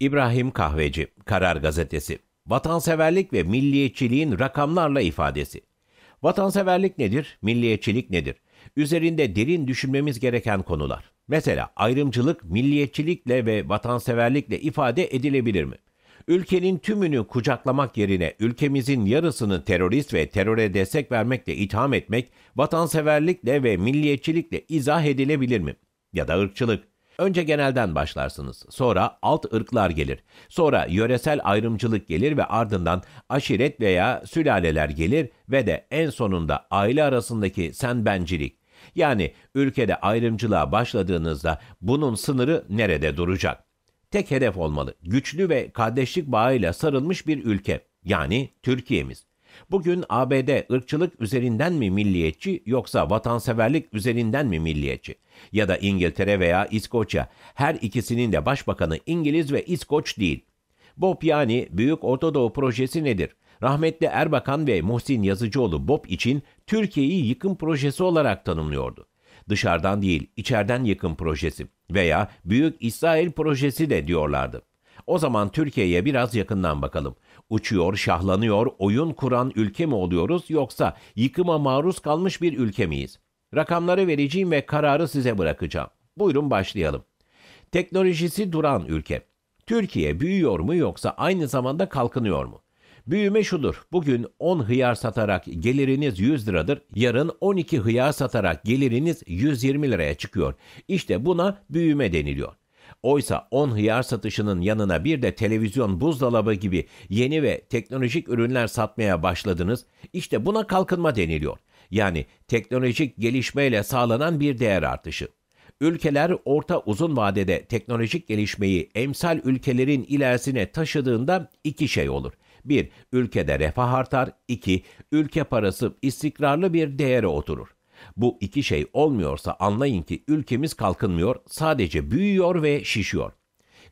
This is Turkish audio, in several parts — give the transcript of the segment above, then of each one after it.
İbrahim Kahveci, Karar Gazetesi. Vatanseverlik ve milliyetçiliğin rakamlarla ifadesi. Vatanseverlik nedir? Milliyetçilik nedir? Üzerinde derin düşünmemiz gereken konular. Mesela ayrımcılık milliyetçilikle ve vatanseverlikle ifade edilebilir mi? Ülkenin tümünü kucaklamak yerine ülkemizin yarısını terörist ve teröre destek vermekle itham etmek vatanseverlikle ve milliyetçilikle izah edilebilir mi? Ya da ırkçılık Önce genelden başlarsınız. Sonra alt ırklar gelir. Sonra yöresel ayrımcılık gelir ve ardından aşiret veya sülaleler gelir ve de en sonunda aile arasındaki sen bencilik. Yani ülkede ayrımcılığa başladığınızda bunun sınırı nerede duracak? Tek hedef olmalı. Güçlü ve kardeşlik bağıyla sarılmış bir ülke. Yani Türkiye'miz. Bugün ABD ırkçılık üzerinden mi milliyetçi yoksa vatanseverlik üzerinden mi milliyetçi? ya da İngiltere veya İskoçya. Her ikisinin de başbakanı İngiliz ve İskoç değil. Bob yani Büyük Ortadoğu projesi nedir? Rahmetli Erbakan ve Muhsin Yazıcıoğlu Bob için Türkiye'yi yıkım projesi olarak tanımlıyordu. Dışarıdan değil, içeriden yıkım projesi veya Büyük İsrail projesi de diyorlardı. O zaman Türkiye'ye biraz yakından bakalım. Uçuyor, şahlanıyor, oyun kuran ülke mi oluyoruz yoksa yıkıma maruz kalmış bir ülke miyiz? Rakamları vereceğim ve kararı size bırakacağım. Buyurun başlayalım. Teknolojisi duran ülke. Türkiye büyüyor mu yoksa aynı zamanda kalkınıyor mu? Büyüme şudur. Bugün 10 hıyar satarak geliriniz 100 liradır. Yarın 12 hıyar satarak geliriniz 120 liraya çıkıyor. İşte buna büyüme deniliyor. Oysa 10 hıyar satışının yanına bir de televizyon, buzdolabı gibi yeni ve teknolojik ürünler satmaya başladınız. İşte buna kalkınma deniliyor yani teknolojik gelişmeyle sağlanan bir değer artışı. Ülkeler orta uzun vadede teknolojik gelişmeyi emsal ülkelerin ilerisine taşıdığında iki şey olur. 1. Ülkede refah artar. 2. Ülke parası istikrarlı bir değere oturur. Bu iki şey olmuyorsa anlayın ki ülkemiz kalkınmıyor, sadece büyüyor ve şişiyor.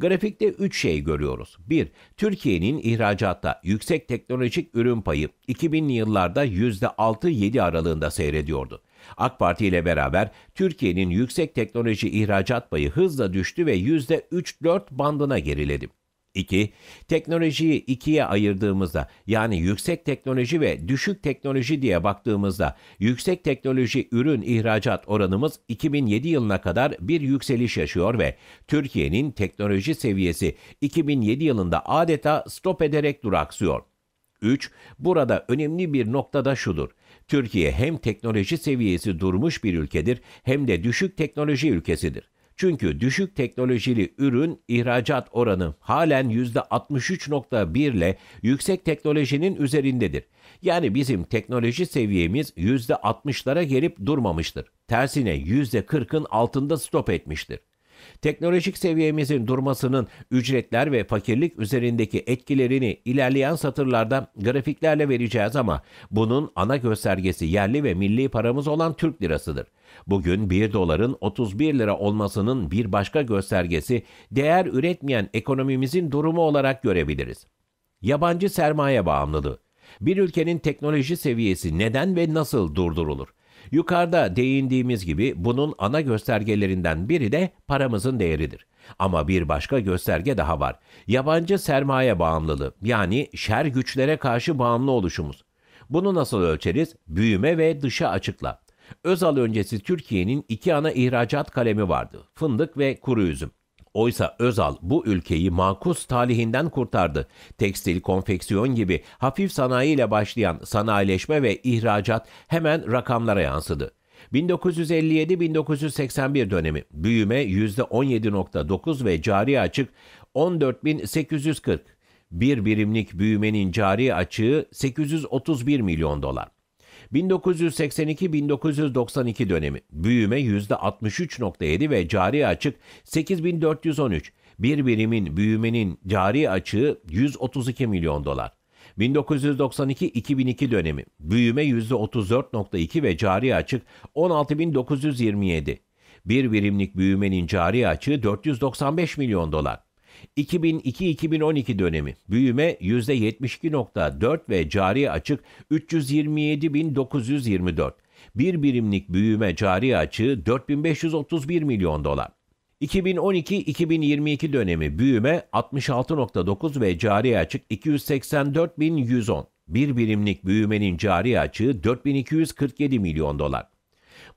Grafikte 3 şey görüyoruz. 1. Türkiye'nin ihracatta yüksek teknolojik ürün payı 2000'li yıllarda %6-7 aralığında seyrediyordu. AK Parti ile beraber Türkiye'nin yüksek teknoloji ihracat payı hızla düştü ve %3-4 bandına geriledi. 2. Teknolojiyi ikiye ayırdığımızda yani yüksek teknoloji ve düşük teknoloji diye baktığımızda yüksek teknoloji ürün ihracat oranımız 2007 yılına kadar bir yükseliş yaşıyor ve Türkiye'nin teknoloji seviyesi 2007 yılında adeta stop ederek duraksıyor. 3. Burada önemli bir nokta da şudur. Türkiye hem teknoloji seviyesi durmuş bir ülkedir hem de düşük teknoloji ülkesidir. Çünkü düşük teknolojili ürün ihracat oranı halen %63.1 ile yüksek teknolojinin üzerindedir. Yani bizim teknoloji seviyemiz %60'lara gelip durmamıştır. Tersine %40'ın altında stop etmiştir. Teknolojik seviyemizin durmasının ücretler ve fakirlik üzerindeki etkilerini ilerleyen satırlarda grafiklerle vereceğiz ama bunun ana göstergesi yerli ve milli paramız olan Türk lirasıdır. Bugün 1 doların 31 lira olmasının bir başka göstergesi değer üretmeyen ekonomimizin durumu olarak görebiliriz. Yabancı sermaye bağımlılığı bir ülkenin teknoloji seviyesi neden ve nasıl durdurulur? Yukarıda değindiğimiz gibi bunun ana göstergelerinden biri de paramızın değeridir. Ama bir başka gösterge daha var. Yabancı sermaye bağımlılığı yani şer güçlere karşı bağımlı oluşumuz. Bunu nasıl ölçeriz? Büyüme ve dışa açıkla. Özal öncesi Türkiye'nin iki ana ihracat kalemi vardı. Fındık ve kuru üzüm. Oysa Özal bu ülkeyi makus talihinden kurtardı. Tekstil, konfeksiyon gibi hafif sanayiyle başlayan sanayileşme ve ihracat hemen rakamlara yansıdı. 1957-1981 dönemi büyüme %17.9 ve cari açık 14.840. Bir birimlik büyümenin cari açığı 831 milyon dolar. 1982-1992 dönemi büyüme %63.7 ve cari açık 8413. Bir birimin büyümenin cari açığı 132 milyon dolar. 1992-2002 dönemi büyüme %34.2 ve cari açık 16927. Bir birimlik büyümenin cari açığı 495 milyon dolar. 2002-2012 dönemi büyüme %72.4 ve cari açık 327.924. Bir birimlik büyüme cari açığı 4531 milyon dolar. 2012-2022 dönemi büyüme 66.9 ve cari açık 284.110. Bir birimlik büyümenin cari açığı 4247 milyon dolar.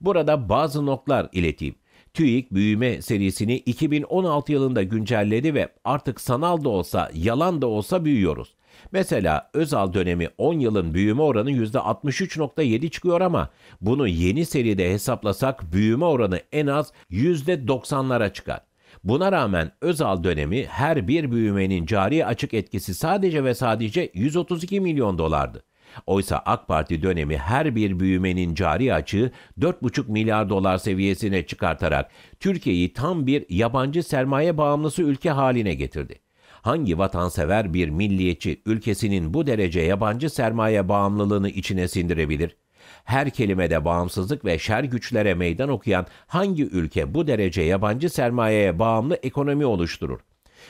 Burada bazı notlar ileteyim. TÜİK büyüme serisini 2016 yılında güncelledi ve artık sanal da olsa, yalan da olsa büyüyoruz. Mesela Özal dönemi 10 yılın büyüme oranı %63.7 çıkıyor ama bunu yeni seride hesaplasak büyüme oranı en az %90'lara çıkar. Buna rağmen Özal dönemi her bir büyümenin cari açık etkisi sadece ve sadece 132 milyon dolardı. Oysa AK Parti dönemi her bir büyümenin cari açığı 4,5 milyar dolar seviyesine çıkartarak Türkiye'yi tam bir yabancı sermaye bağımlısı ülke haline getirdi. Hangi vatansever bir milliyetçi ülkesinin bu derece yabancı sermaye bağımlılığını içine sindirebilir? Her kelimede bağımsızlık ve şer güçlere meydan okuyan hangi ülke bu derece yabancı sermayeye bağımlı ekonomi oluşturur?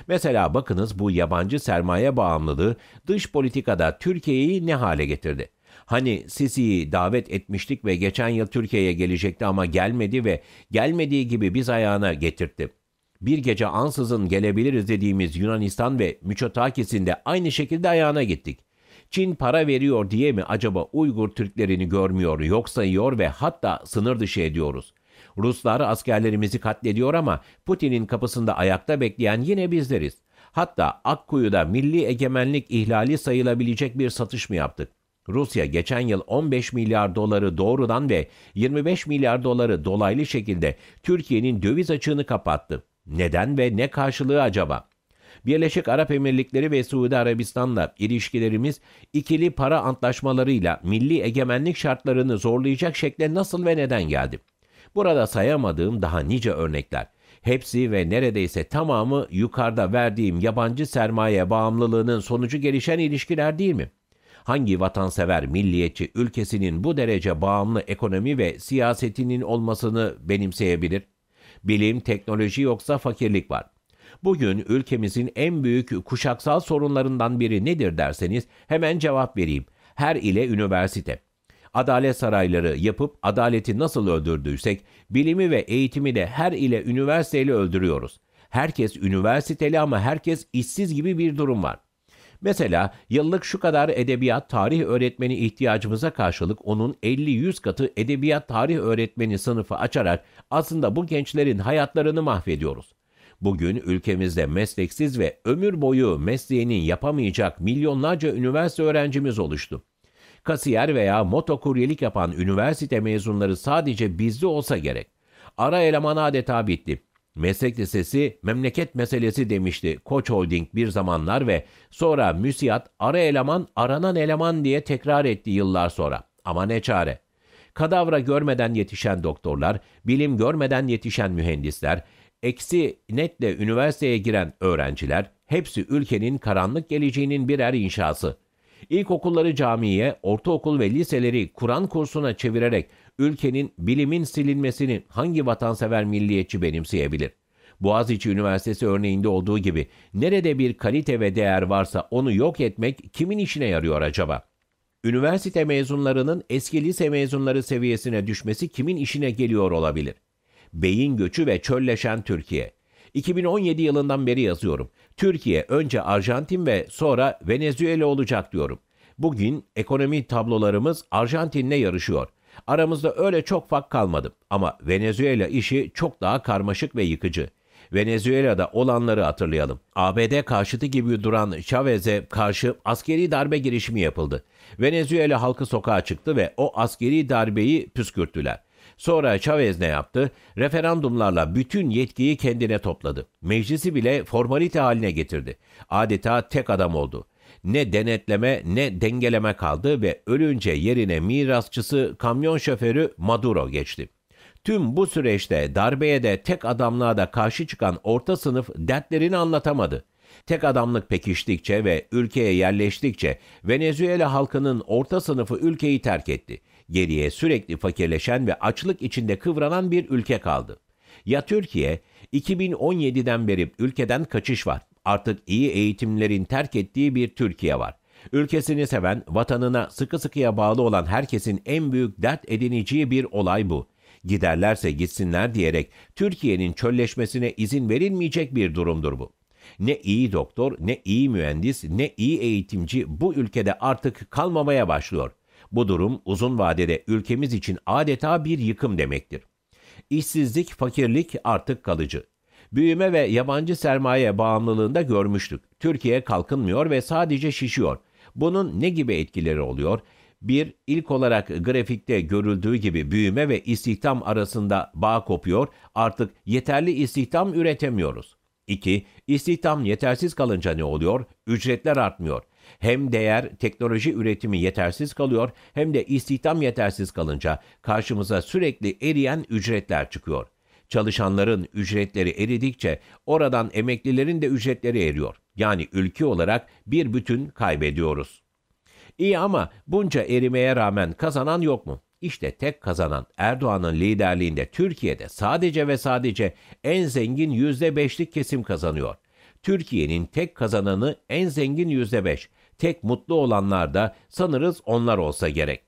Mesela bakınız bu yabancı sermaye bağımlılığı dış politikada Türkiye'yi ne hale getirdi? Hani Sisi'yi davet etmiştik ve geçen yıl Türkiye'ye gelecekti ama gelmedi ve gelmediği gibi biz ayağına getirtti. Bir gece ansızın gelebiliriz dediğimiz Yunanistan ve Miçotakis'in de aynı şekilde ayağına gittik. Çin para veriyor diye mi acaba Uygur Türklerini görmüyor, yok sayıyor ve hatta sınır dışı ediyoruz. Ruslar askerlerimizi katlediyor ama Putin'in kapısında ayakta bekleyen yine bizleriz. Hatta Akkuyu'da milli egemenlik ihlali sayılabilecek bir satış mı yaptık? Rusya geçen yıl 15 milyar doları doğrudan ve 25 milyar doları dolaylı şekilde Türkiye'nin döviz açığını kapattı. Neden ve ne karşılığı acaba? Birleşik Arap Emirlikleri ve Suudi Arabistan'la ilişkilerimiz ikili para antlaşmalarıyla milli egemenlik şartlarını zorlayacak şekle nasıl ve neden geldi? Burada sayamadığım daha nice örnekler. Hepsi ve neredeyse tamamı yukarıda verdiğim yabancı sermaye bağımlılığının sonucu gelişen ilişkiler değil mi? Hangi vatansever milliyetçi ülkesinin bu derece bağımlı ekonomi ve siyasetinin olmasını benimseyebilir? Bilim, teknoloji yoksa fakirlik var. Bugün ülkemizin en büyük kuşaksal sorunlarından biri nedir derseniz hemen cevap vereyim. Her ile üniversite adalet sarayları yapıp adaleti nasıl öldürdüysek bilimi ve eğitimi de her ile üniversiteyle öldürüyoruz. Herkes üniversiteli ama herkes işsiz gibi bir durum var. Mesela yıllık şu kadar edebiyat tarih öğretmeni ihtiyacımıza karşılık onun 50-100 katı edebiyat tarih öğretmeni sınıfı açarak aslında bu gençlerin hayatlarını mahvediyoruz. Bugün ülkemizde mesleksiz ve ömür boyu mesleğinin yapamayacak milyonlarca üniversite öğrencimiz oluştu. Kasiyer veya motokuryelik yapan üniversite mezunları sadece bizde olsa gerek. Ara eleman adeta bitti. Meslek lisesi memleket meselesi demişti Koç Holding bir zamanlar ve sonra müsiyat ara eleman aranan eleman diye tekrar etti yıllar sonra. Ama ne çare. Kadavra görmeden yetişen doktorlar, bilim görmeden yetişen mühendisler, eksi netle üniversiteye giren öğrenciler hepsi ülkenin karanlık geleceğinin birer inşası. İlkokulları camiye, ortaokul ve liseleri Kur'an kursuna çevirerek ülkenin bilimin silinmesini hangi vatansever milliyetçi benimseyebilir? Boğaziçi Üniversitesi örneğinde olduğu gibi nerede bir kalite ve değer varsa onu yok etmek kimin işine yarıyor acaba? Üniversite mezunlarının eski lise mezunları seviyesine düşmesi kimin işine geliyor olabilir? Beyin göçü ve çölleşen Türkiye 2017 yılından beri yazıyorum. Türkiye önce Arjantin ve sonra Venezuela olacak diyorum. Bugün ekonomi tablolarımız Arjantin'le yarışıyor. Aramızda öyle çok fark kalmadı ama Venezuela işi çok daha karmaşık ve yıkıcı. Venezuela'da olanları hatırlayalım. ABD karşıtı gibi duran Chavez'e karşı askeri darbe girişimi yapıldı. Venezuela halkı sokağa çıktı ve o askeri darbeyi püskürttüler. Sonra Chavez ne yaptı? Referandumlarla bütün yetkiyi kendine topladı. Meclisi bile formalite haline getirdi. Adeta tek adam oldu. Ne denetleme ne dengeleme kaldı ve ölünce yerine mirasçısı kamyon şoförü Maduro geçti. Tüm bu süreçte darbeye de tek adamlığa da karşı çıkan orta sınıf dertlerini anlatamadı. Tek adamlık pekiştikçe ve ülkeye yerleştikçe Venezuela halkının orta sınıfı ülkeyi terk etti. Geriye sürekli fakirleşen ve açlık içinde kıvranan bir ülke kaldı. Ya Türkiye, 2017'den beri ülkeden kaçış var. Artık iyi eğitimlerin terk ettiği bir Türkiye var. Ülkesini seven, vatanına sıkı sıkıya bağlı olan herkesin en büyük dert edineceği bir olay bu. Giderlerse gitsinler diyerek Türkiye'nin çölleşmesine izin verilmeyecek bir durumdur bu. Ne iyi doktor, ne iyi mühendis, ne iyi eğitimci bu ülkede artık kalmamaya başlıyor. Bu durum uzun vadede ülkemiz için adeta bir yıkım demektir. İşsizlik, fakirlik artık kalıcı. Büyüme ve yabancı sermaye bağımlılığında görmüştük. Türkiye kalkınmıyor ve sadece şişiyor. Bunun ne gibi etkileri oluyor? Bir, ilk olarak grafikte görüldüğü gibi büyüme ve istihdam arasında bağ kopuyor, artık yeterli istihdam üretemiyoruz. İki, istihdam yetersiz kalınca ne oluyor? Ücretler artmıyor. Hem değer teknoloji üretimi yetersiz kalıyor hem de istihdam yetersiz kalınca karşımıza sürekli eriyen ücretler çıkıyor. Çalışanların ücretleri eridikçe oradan emeklilerin de ücretleri eriyor. Yani ülke olarak bir bütün kaybediyoruz. İyi ama bunca erimeye rağmen kazanan yok mu? İşte tek kazanan Erdoğan'ın liderliğinde Türkiye'de sadece ve sadece en zengin %5'lik kesim kazanıyor. Türkiye'nin tek kazananı en zengin %5. Tek mutlu olanlar da sanırız onlar olsa gerek.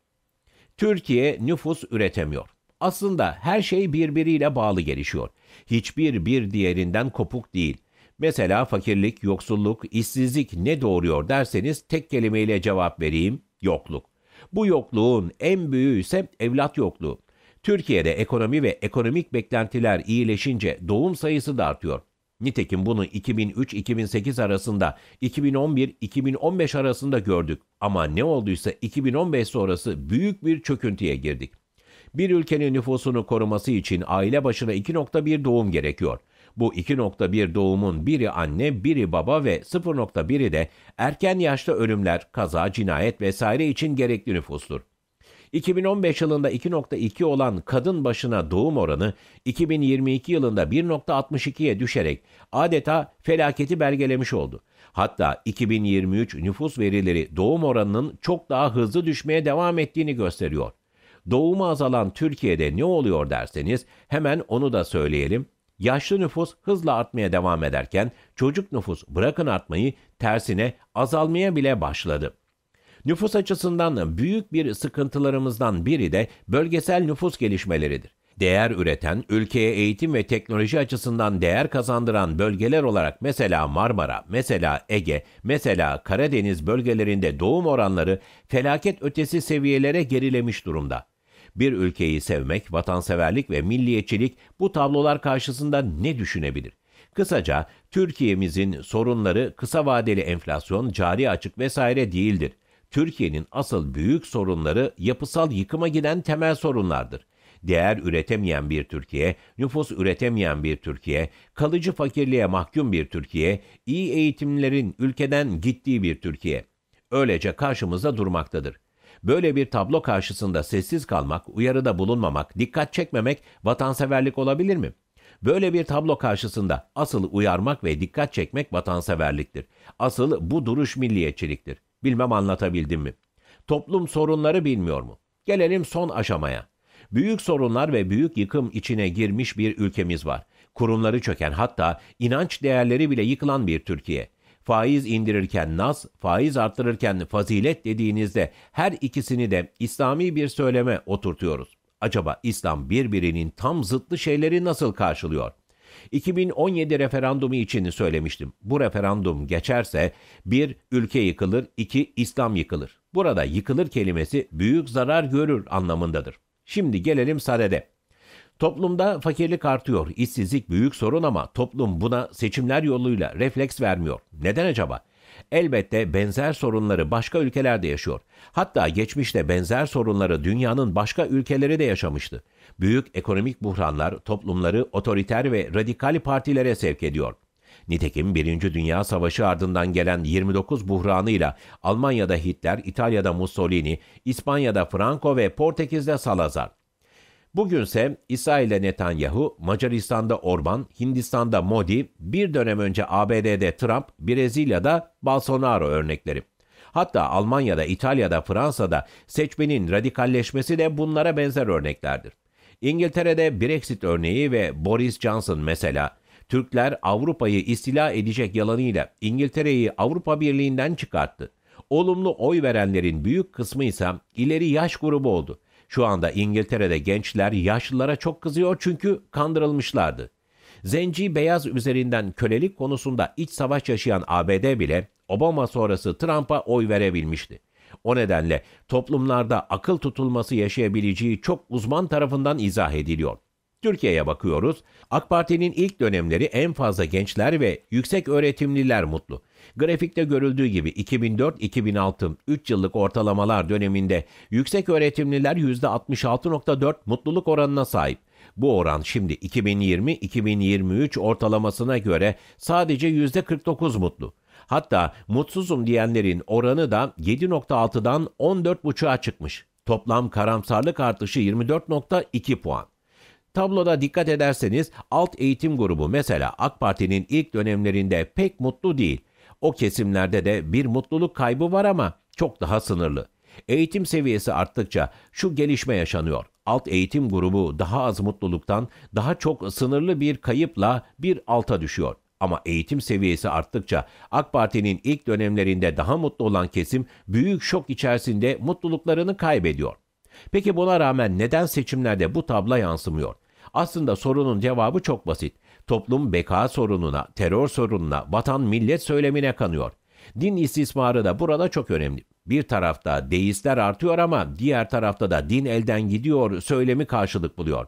Türkiye nüfus üretemiyor. Aslında her şey birbiriyle bağlı gelişiyor. Hiçbir bir diğerinden kopuk değil. Mesela fakirlik, yoksulluk, işsizlik ne doğuruyor derseniz tek kelimeyle cevap vereyim, yokluk. Bu yokluğun en büyüğü ise evlat yokluğu. Türkiye'de ekonomi ve ekonomik beklentiler iyileşince doğum sayısı da artıyor. Nitekim bunu 2003-2008 arasında, 2011-2015 arasında gördük ama ne olduysa 2015 sonrası büyük bir çöküntüye girdik. Bir ülkenin nüfusunu koruması için aile başına 2.1 doğum gerekiyor. Bu 2.1 doğumun biri anne, biri baba ve 0.1'i de erken yaşta ölümler, kaza, cinayet vesaire için gerekli nüfustur. 2015 yılında 2.2 olan kadın başına doğum oranı 2022 yılında 1.62'ye düşerek adeta felaketi belgelemiş oldu. Hatta 2023 nüfus verileri doğum oranının çok daha hızlı düşmeye devam ettiğini gösteriyor. Doğumu azalan Türkiye'de ne oluyor derseniz hemen onu da söyleyelim. Yaşlı nüfus hızla artmaya devam ederken çocuk nüfus bırakın artmayı tersine azalmaya bile başladı. Nüfus açısından büyük bir sıkıntılarımızdan biri de bölgesel nüfus gelişmeleridir değer üreten, ülkeye eğitim ve teknoloji açısından değer kazandıran bölgeler olarak mesela Marmara, mesela Ege, mesela Karadeniz bölgelerinde doğum oranları felaket ötesi seviyelere gerilemiş durumda. Bir ülkeyi sevmek, vatanseverlik ve milliyetçilik bu tablolar karşısında ne düşünebilir? Kısaca Türkiye'mizin sorunları kısa vadeli enflasyon, cari açık vesaire değildir. Türkiye'nin asıl büyük sorunları yapısal yıkıma giden temel sorunlardır. Değer üretemeyen bir Türkiye, nüfus üretemeyen bir Türkiye, kalıcı fakirliğe mahkum bir Türkiye, iyi eğitimlerin ülkeden gittiği bir Türkiye. Öylece karşımıza durmaktadır. Böyle bir tablo karşısında sessiz kalmak, uyarıda bulunmamak, dikkat çekmemek vatanseverlik olabilir mi? Böyle bir tablo karşısında asıl uyarmak ve dikkat çekmek vatanseverliktir. Asıl bu duruş milliyetçiliktir. Bilmem anlatabildim mi? Toplum sorunları bilmiyor mu? Gelelim son aşamaya. Büyük sorunlar ve büyük yıkım içine girmiş bir ülkemiz var. Kurumları çöken hatta inanç değerleri bile yıkılan bir Türkiye. Faiz indirirken naz, faiz arttırırken fazilet dediğinizde her ikisini de İslami bir söyleme oturtuyoruz. Acaba İslam birbirinin tam zıtlı şeyleri nasıl karşılıyor?'' 2017 referandumu için söylemiştim. Bu referandum geçerse bir ülke yıkılır, iki İslam yıkılır. Burada yıkılır kelimesi büyük zarar görür anlamındadır. Şimdi gelelim sadede. Toplumda fakirlik artıyor, işsizlik büyük sorun ama toplum buna seçimler yoluyla refleks vermiyor. Neden acaba? Elbette benzer sorunları başka ülkelerde yaşıyor. Hatta geçmişte benzer sorunları dünyanın başka ülkeleri de yaşamıştı. Büyük ekonomik buhranlar toplumları otoriter ve radikal partilere sevk ediyor. Nitekim 1. Dünya Savaşı ardından gelen 29 buhranıyla Almanya'da Hitler, İtalya'da Mussolini, İspanya'da Franco ve Portekiz'de Salazar. Bugünse İsrail'de Netanyahu, Macaristan'da Orban, Hindistan'da Modi, bir dönem önce ABD'de Trump, Brezilya'da Bolsonaro örnekleri. Hatta Almanya'da, İtalya'da, Fransa'da seçmenin radikalleşmesi de bunlara benzer örneklerdir. İngiltere'de Brexit örneği ve Boris Johnson mesela Türkler Avrupa'yı istila edecek yalanıyla İngiltere'yi Avrupa Birliği'nden çıkarttı. Olumlu oy verenlerin büyük kısmı ise ileri yaş grubu oldu. Şu anda İngiltere'de gençler yaşlılara çok kızıyor çünkü kandırılmışlardı. Zenci beyaz üzerinden kölelik konusunda iç savaş yaşayan ABD bile Obama sonrası Trump'a oy verebilmişti. O nedenle toplumlarda akıl tutulması yaşayabileceği çok uzman tarafından izah ediliyor. Türkiye'ye bakıyoruz. AK Parti'nin ilk dönemleri en fazla gençler ve yüksek öğretimliler mutlu. Grafikte görüldüğü gibi 2004-2006 3 yıllık ortalamalar döneminde yüksek öğretimliler %66.4 mutluluk oranına sahip. Bu oran şimdi 2020-2023 ortalamasına göre sadece %49 mutlu. Hatta mutsuzum diyenlerin oranı da 7.6'dan 14.5'a çıkmış. Toplam karamsarlık artışı 24.2 puan. Tabloda dikkat ederseniz alt eğitim grubu mesela AK Parti'nin ilk dönemlerinde pek mutlu değil. O kesimlerde de bir mutluluk kaybı var ama çok daha sınırlı. Eğitim seviyesi arttıkça şu gelişme yaşanıyor. Alt eğitim grubu daha az mutluluktan daha çok sınırlı bir kayıpla bir alta düşüyor. Ama eğitim seviyesi arttıkça AK Parti'nin ilk dönemlerinde daha mutlu olan kesim büyük şok içerisinde mutluluklarını kaybediyor. Peki buna rağmen neden seçimlerde bu tablo yansımıyor? Aslında sorunun cevabı çok basit. Toplum beka sorununa, terör sorununa, vatan millet söylemine kanıyor. Din istismarı da burada çok önemli. Bir tarafta deistler artıyor ama diğer tarafta da din elden gidiyor söylemi karşılık buluyor.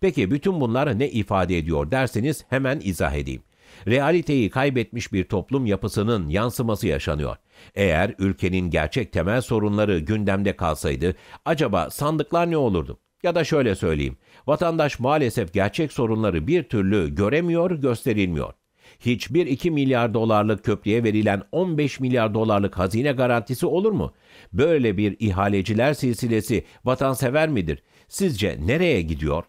Peki bütün bunlar ne ifade ediyor derseniz hemen izah edeyim. Realiteyi kaybetmiş bir toplum yapısının yansıması yaşanıyor. Eğer ülkenin gerçek temel sorunları gündemde kalsaydı acaba sandıklar ne olurdu? Ya da şöyle söyleyeyim, vatandaş maalesef gerçek sorunları bir türlü göremiyor, gösterilmiyor. Hiçbir 2 milyar dolarlık köprüye verilen 15 milyar dolarlık hazine garantisi olur mu? Böyle bir ihaleciler silsilesi vatansever midir? Sizce nereye gidiyor?